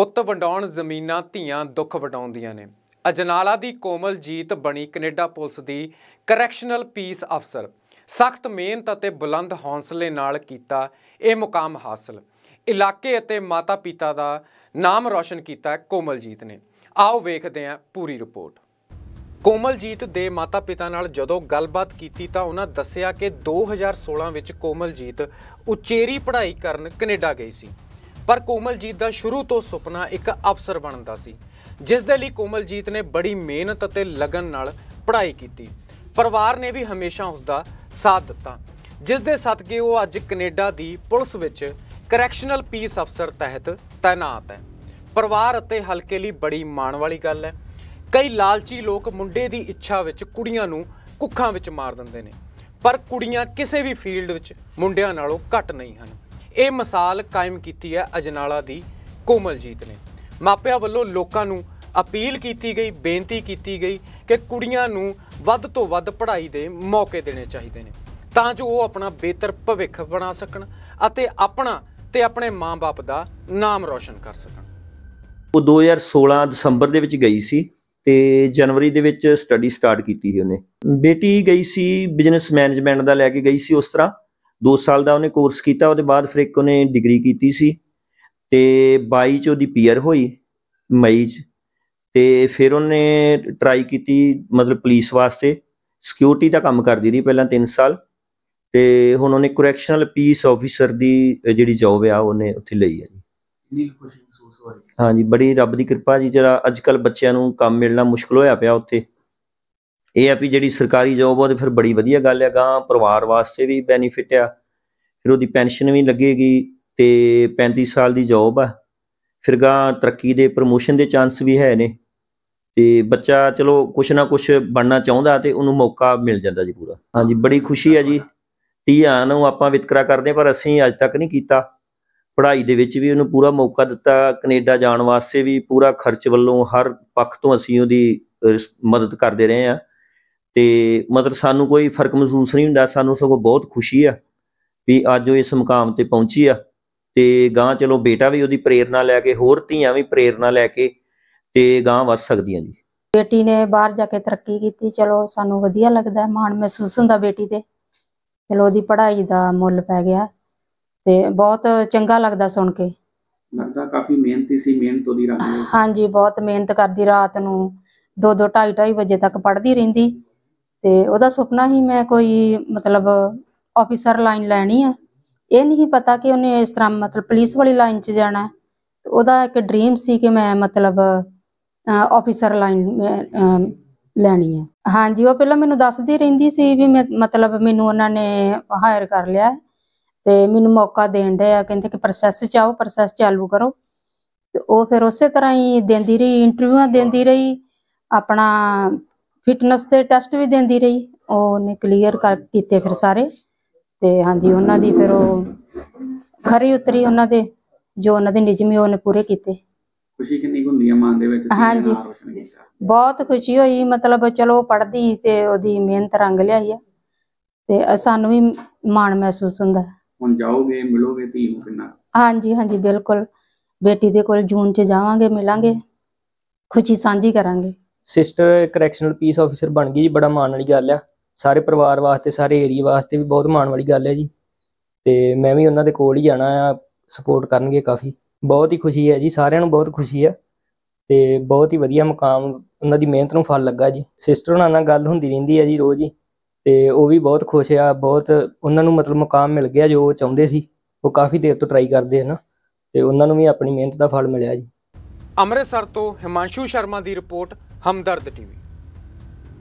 ਪੁੱਤ ਵੰਡਾਉਣ ਜ਼ਮੀਨਾਂ ਧੀਆਂ ਦੁੱਖ ਵਟਾਉਂਦੀਆਂ ਨੇ ਅਜਨਾਲਾ ਦੀ ਕੋਮਲਜੀਤ ਬਣੀ ਕੈਨੇਡਾ ਪੁਲਿਸ ਦੀ ਕਰੈਕਸ਼ਨਲ ਪੀਸ ਅਫਸਰ ਸਖਤ ਮਿਹਨਤ ਅਤੇ ਬੁਲੰਦ ਹੌਸਲੇ ਨਾਲ ਕੀਤਾ ਇਹ ਮੁਕਾਮ ਹਾਸਲ ਇਲਾਕੇ ਅਤੇ ਮਾਤਾ-ਪਿਤਾ ਦਾ ਨਾਮ ਰੌਸ਼ਨ ਕੀਤਾ ਕੋਮਲਜੀਤ ਨੇ ਆਓ ਵੇਖਦੇ ਹਾਂ ਪੂਰੀ ਰਿਪੋਰਟ ਕੋਮਲਜੀਤ ਦੇ ਮਾਤਾ-ਪਿਤਾ ਨਾਲ ਜਦੋਂ ਗੱਲਬਾਤ ਕੀਤੀ ਤਾਂ ਉਹਨਾਂ ਦੱਸਿਆ ਕਿ 2016 ਵਿੱਚ ਕੋਮਲਜੀਤ ਉਚੇਰੀ ਪੜ੍ਹਾਈ ਕਰਨ ਕੈਨੇਡਾ ਗਈ ਸੀ ਪਰ ਕੋਮਲਜੀਤ ਦਾ ਸ਼ੁਰੂ ਤੋਂ ਸੁਪਨਾ ਇੱਕ ਅਫਸਰ ਬਣਨ ਦਾ ਸੀ ਜਿਸ ਦੇ ਲਈ ਕੋਮਲਜੀਤ ਨੇ ਬੜੀ ਮਿਹਨਤ ਅਤੇ ਲਗਨ ਨਾਲ ਪੜ੍ਹਾਈ ਕੀਤੀ ਪਰਿਵਾਰ ਨੇ ਵੀ ਹਮੇਸ਼ਾ ਉਸ ਦਾ ਸਾਥ ਦਿੱਤਾ ਜਿਸ ਦੇ ਸਦਕੇ ਉਹ ਅੱਜ ਕੈਨੇਡਾ ਦੀ ਪੁਲਿਸ ਵਿੱਚ ਕਰੈਕਸ਼ਨਲ ਪੀਸ ਅਫਸਰ ਤਹਿਤ ਤਾਇਨਾਤ ਹੈ ਪਰਿਵਾਰ ਅਤੇ ਹਲਕੇ ਲਈ ਬੜੀ ਮਾਣ ਵਾਲੀ ਗੱਲ ਹੈ ਕਈ ਲਾਲਚੀ ਲੋਕ ਮੁੰਡੇ ਦੀ ਇੱਛਾ ਵਿੱਚ ਕੁੜੀਆਂ ਨੂੰ ਕੁੱਖਾਂ ਵਿੱਚ ਮਾਰ ਦਿੰਦੇ ਨੇ ਪਰ ਕੁੜੀਆਂ ਕਿਸੇ ਵੀ ਫੀਲਡ ਵਿੱਚ ਮੁੰਡਿਆਂ ਨਾਲੋਂ ਘੱਟ ਨਹੀਂ ਹਨ ਇਹ ਮਿਸਾਲ ਕਾਇਮ ਕੀਤੀ ਹੈ ਅਜਨਾਲਾ ਦੀ ਕੋਮਲਜੀਤ ਨੇ ਮਾਪਿਆਂ ਵੱਲੋਂ ਲੋਕਾਂ ਨੂੰ ਅਪੀਲ ਕੀਤੀ ਗਈ ਬੇਨਤੀ ਕੀਤੀ ਗਈ ਕਿ ਕੁੜੀਆਂ ਨੂੰ ਵੱਧ ਤੋਂ ਵੱਧ ਪੜ੍ਹਾਈ ਦੇ ਮੌਕੇ ਦੇਣੇ ਚਾਹੀਦੇ ਨੇ ਤਾਂ ਜੋ ਉਹ ਆਪਣਾ ਬਿਹਤਰ ਭਵਿੱਖ ਬਣਾ ਸਕਣ ਅਤੇ ਆਪਣਾ ਤੇ ਆਪਣੇ ਮਾਂ-ਬਾਪ ਦਾ ਨਾਮ ਰੌਸ਼ਨ ਕਰ ਸਕਣ ਉਹ 2016 ਦਸੰਬਰ ਦੇ ਵਿੱਚ ਗਈ ਸੀ ਤੇ ਜਨਵਰੀ ਦੇ ਵਿੱਚ ਸਟੱਡੀ ਸਟਾਰਟ ਕੀਤੀ ਸੀ ਉਹਨੇ ਬੇਟੀ ਗਈ ਸੀ ਬਿਜ਼ਨਸ ਮੈਨੇਜਮੈਂਟ ਦਾ ਲੈ ਕੇ ਗਈ ਸੀ ਉਸ ਤਰ੍ਹਾਂ 2 ਸਾਲ ਦਾ ਉਹਨੇ ਕੋਰਸ ਕੀਤਾ ਉਹਦੇ ਬਾਅਦ ਫਿਰ ਇੱਕ ਉਹਨੇ ਡਿਗਰੀ ਕੀਤੀ ਸੀ ਤੇ 22 ਚ ਉਹਦੀ ਪੀਅਰ ਹੋਈ ਮਈ ਚ ਤੇ ਫਿਰ ਉਹਨੇ ਟਰਾਈ ਕੀਤੀ ਮਤਲਬ ਪੁਲਿਸ ਵਾਸਤੇ ਸਿਕਿਉਰਿਟੀ ਦਾ ਕੰਮ ਕਰਦੀ ਰਹੀ ਪਹਿਲਾਂ 3 ਸਾਲ ਤੇ ਹੁਣ ਉਹਨੇ ਕਰੈਕਸ਼ਨਲ ਪੀਸ ਆਫੀਸਰ ਦੀ ਜਿਹੜੀ ਜੌਬ ਆ ਉਹਨੇ ਉੱਥੇ ਲਈ ਹੈ ਜੀ ਹਾਂਜੀ ਬੜੀ ਰੱਬ ਦੀ ਕਿਰਪਾ ਜੀ ਜਿਹੜਾ ਅੱਜਕੱਲ ਬੱਚਿਆਂ ਨੂੰ ਕੰਮ ਮਿਲਣਾ ਮੁਸ਼ਕਲ ਹੋਇਆ ਪਿਆ ਉੱਥੇ ਇਹ ਆ ਵੀ ਜਿਹੜੀ ਸਰਕਾਰੀ ਜੌਬ ਆ ਤੇ ਫਿਰ ਬੜੀ ਵਧੀਆ ਗੱਲ ਆ ਗਾਂ ਪਰਿਵਾਰ ਵਾਸਤੇ ਵੀ ਬੈਨੀਫਿਟ ਆ ਫਿਰ ਉਹਦੀ ਪੈਨਸ਼ਨ ਵੀ ਲੱਗੇਗੀ ਤੇ 35 ਸਾਲ ਦੀ ਜੌਬ ਆ ਫਿਰ ਗਾਂ ਤਰੱਕੀ ਦੇ ਪ੍ਰੋਮੋਸ਼ਨ ਦੇ ਚਾਂਸ ਵੀ ਹੈ ਨੇ ਤੇ ਬੱਚਾ ਚਲੋ ਕੁਛ ਨਾ ਕੁਛ ਬਣਨਾ ਚਾਹੁੰਦਾ ਤੇ ਉਹਨੂੰ ਮੌਕਾ ਮਿਲ ਜਾਂਦਾ ਜੀ ਪੂਰਾ ਹਾਂਜੀ ਬੜੀ ਖੁਸ਼ੀ ਆ ਜੀ ਧੀਆਂ ਨੂੰ ਆਪਾਂ ਵਿਤਕਰਾ ਕਰਦੇ ਪਰ ਅਸੀਂ ਅੱਜ ਤੱਕ ਨਹੀਂ ਕੀਤਾ ਪੜ੍ਹਾਈ ਦੇ ਵਿੱਚ ਵੀ ਉਹਨੂੰ ਪੂਰਾ ਮੌਕਾ ਦਿੱਤਾ ਕੈਨੇਡਾ ਜਾਣ ਵਾਸਤੇ ਵੀ ਪੂਰਾ ਖਰਚ ਵੱਲੋਂ ਹਰ ਪੱਖ ਤੋਂ ਅਸੀਂ ਉਹਦੀ ਮਦਦ ਕਰਦੇ ਰਹੇ ਆ ਤੇ ਮਤਲਬ ਸਾਨੂੰ ਕੋਈ ਫਰਕ ਮਹਿਸੂਸ ਨਹੀਂ ਹੁੰਦਾ ਸਾਨੂੰ ਸਗੋਂ ਬਹੁਤ ਖੁਸ਼ੀ ਆ ਵੀ ਅੱਜ ਉਹ ਇਸ ਮਕਾਮ ਤੇ ਪਹੁੰਚੀ ਆ ਤੇ ਗਾਂ ਚਲੋ ਬੇਟਾ ਵੀ ਉਹਦੀ ਪ੍ਰੇਰਣਾ ਲੈ ਕੇ ਹੋਰ ਧੀਆਂ ਵੀ ਪ੍ਰੇਰਣਾ ਲੈ ਕੇ ਤੇ ਗਾਂ ਵੱਧ ਸਕਦੀਆਂ ਜੀ ਬੇਟੀ ਨੇ ਬਾਹਰ ਜਾ ਕੇ ਤਰੱਕੀ ਕੀਤੀ ਚਲੋ ਸਾਨੂੰ ਵਧੀਆ ਲੱਗਦਾ ਮਾਣ ਮਹਿਸੂਸ ਹੁੰਦਾ ਬੇਟੀ ਤੇ ਚਲੋ ਉਹਦੀ ਪੜ੍ਹਾਈ ਦਾ ਮੁੱਲ ਪੈ ਗਿਆ ਤੇ ਬਹੁਤ ਚੰਗਾ ਲੱਗਦਾ ਸੁਣ ਕੇ ਲੱਗਦਾ ਕਾਫੀ ਮਿਹਨਤੀ ਸੀ ਮਿਹਨਤ ਉਹਦੀ ਨੂੰ ਹਾਂਜੀ ਬਹੁਤ ਮਿਹਨਤ ਕਰਦੀ ਰਾਤ ਨੂੰ 2 2 2:30 ਵਜੇ ਤੱਕ ਪੜ੍ਹਦੀ ਰਹਿੰਦੀ ਤੇ ਉਹਦਾ ਸੁਪਨਾ ਹੀ ਮੈਂ ਕੋਈ ਮਤਲਬ ਆਫੀਸਰ ਲਾਈਨ ਲੈਣੀ ਆ ਇਹ ਨਹੀਂ ਪਤਾ ਕਿ ਉਹਨੇ ਇਸ ਤਰ੍ਹਾਂ ਮਤਲਬ ਪੁਲਿਸ ਵਾਲੀ ਲਾਈਨ 'ਚ ਜਾਣਾ ਉਹਦਾ ਇੱਕ ਡ੍ਰੀਮ ਸੀ ਕਿ ਮੈਂ ਮਤਲਬ ਆਫੀਸਰ ਲਾਈਨ ਲੈਣੀ ਆ ਹਾਂਜੀ ਉਹ ਪਹਿਲਾਂ ਮੈਨੂੰ ਦੱਸਦੀ ਰਹਿੰਦੀ ਸੀ ਵੀ ਮੈਂ ਮਤਲਬ ਮੈਨੂੰ ਉਹਨਾਂ ਨੇ ਹਾਇਰ ਕਰ ਲਿਆ ਤੇ ਮੈਨੂੰ ਮੌਕਾ ਦੇਣ ਦੇ ਆ ਕਹਿੰਦੇ ਕਿ ਪ੍ਰੋਸੈਸ ਚ ਆਓ ਪ੍ਰੋਸੈਸ ਚਾਲੂ ਕਰੋ ਤੇ ਉਹ ਫਿਰ ਉਸੇ ਤਰ੍ਹਾਂ ਹੀ ਦਿੰਦੀ ਰਹੀ ਇੰਟਰਵਿਊਆਂ ਦਿੰਦੀ ਰਹੀ ਆਪਣਾ ਫਿਟਨੈਸ ਦੇ ਟੈਸਟ ਵੀ ਦਿੰਦੀ ਰਹੀ ਉਹਨੇ ਕਲੀਅਰ ਕਰ ਕੀਤੇ ਫਿਰ ਸਾਰੇ ਤੇ ਹਾਂਜੀ ਉਹਨਾਂ ਦੀ ਫਿਰ ਉਹ ਖਰੀ ਉਤਰੀ ਉਹਨਾਂ ਦੇ ਜੋ ਉਹਨਾਂ ਦੇ ਨਿਜਮੀ ਉਹਨੇ ਪੂਰੇ ਕੀਤੇ ਖੁਸ਼ੀ ਕਿੰਨੀ ਹੁੰਦੀ ਆ ਮਾਂ ਦੇ ਵਿੱਚ ਹਾਂਜੀ ਬਹੁਤ ਖੁਸ਼ੀ ਹੋਈ ਮਤਲਬ ਚਲੋ ਪੜਦੀ ਤੇ ਉਹਦੀ ਮਿਹਨਤ ਰੰਗ ਲਿਆਈ ਆ ਤੇ ਸਾਨੂੰ ਵੀ ਮਾਣ ਮਹਿਸੂਸ ਹੁੰਦਾ ਹੁਣ ਜਾਓਗੇ ਮਿਲੋਗੇ ਧੀ ਨੂੰ ਕਿੰਨਾ ਹਾਂਜੀ ਹਾਂਜੀ ਬਿਲਕੁਲ ਬੇਟੀ ਦੇ ਕੋਲ ਜੂਨ 'ਚ ਜਾਵਾਂਗੇ ਮਿਲਾਂਗੇ ਖੁਸ਼ੀ ਸਾਂਝੀ ਕਰਾਂਗੇ ਸਿਸਟਰ ਕਰੈਕਸ਼ਨਲ ਪੀਸ ਆਫੀਸਰ ਬਣ ਗਈ ਜੀ ਬੜਾ ਮਾਣ ਵਾਲੀ ਗੱਲ ਆ ਸਾਰੇ ਪਰਿਵਾਰ ਵਾਸਤੇ ਸਾਰੇ ਏਰੀਆ ਵਾਸਤੇ ਵੀ ਬਹੁਤ ਮਾਣ ਵਾਲੀ ਗੱਲ ਹੈ ਜੀ ਤੇ ਮੈਂ ਵੀ ਉਹਨਾਂ ਦੇ ਕੋਲ ਹੀ ਜਾਣਾ ਆ ਸਪੋਰਟ ਕਰਨਗੇ ਕਾਫੀ ਬਹੁਤ ਹੀ ਖੁਸ਼ੀ ਹੈ ਜੀ ਸਾਰਿਆਂ ਨੂੰ ਬਹੁਤ ਖੁਸ਼ੀ ਹੈ ਤੇ ਬਹੁਤ ਹੀ ਵਧੀਆ ਮੁਕਾਮ ਉਹਨਾਂ ਦੀ ਮਿਹਨਤ ਨੂੰ ਫਲ ਲੱਗਾ ਜੀ ਸਿਸਟਰ ਉਹਨਾਂ ਨਾਲ ਗੱਲ ਹੁੰਦੀ ਰਹਿੰਦੀ ਹੈ ਜੀ ਰੋਜ਼ ਹੀ ਤੇ ਉਹ ਵੀ ਬਹੁਤ ਖੁਸ਼ ਆ ਬਹੁਤ ਉਹਨਾਂ ਨੂੰ ਮਤਲਬ ਮੁਕਾਮ ਮਿਲ ਗਿਆ ਜੋ ਉਹ ਚਾਹੁੰਦੇ ਸੀ ਉਹ ਕਾਫੀ ਦੇਰ ਤੋਂ ਟਰਾਈ ਕਰਦੇ ਹਨ ਤੇ ਉਹਨਾਂ ਨੂੰ ਵੀ ਆਪਣੀ ਮਿਹਨਤ ਦਾ ਫਲ ਮਿਲਿਆ ਜੀ ਅੰਮ੍ਰਿਤਸਰ ਤੋਂ ਹਿਮਾਂਸ਼ੂ ਸ਼ਰਮਾ ਦੀ ਰਿਪੋਰਟ हमदर्द टीवी